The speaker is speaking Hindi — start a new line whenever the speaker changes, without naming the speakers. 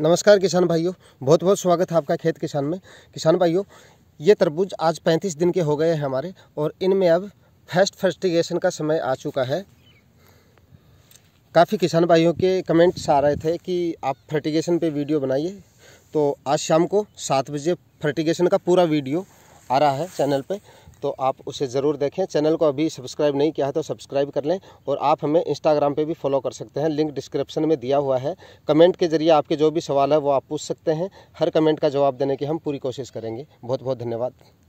नमस्कार किसान भाइयों बहुत बहुत स्वागत है आपका खेत किसान में किसान भाइयों ये तरबूज आज 35 दिन के हो गए हैं हमारे और इनमें अब फर्स्ट फर्स्टिगेशन का समय आ चुका है काफ़ी किसान भाइयों के कमेंट्स आ रहे थे कि आप फर्टिगेशन पे वीडियो बनाइए तो आज शाम को सात बजे फर्टिगेशन का पूरा वीडियो आ रहा है चैनल पर तो आप उसे ज़रूर देखें चैनल को अभी सब्सक्राइब नहीं किया है तो सब्सक्राइब कर लें और आप हमें इंस्टाग्राम पे भी फॉलो कर सकते हैं लिंक डिस्क्रिप्शन में दिया हुआ है कमेंट के जरिए आपके जो भी सवाल है वो आप पूछ सकते हैं हर कमेंट का जवाब देने की हम पूरी कोशिश करेंगे बहुत बहुत धन्यवाद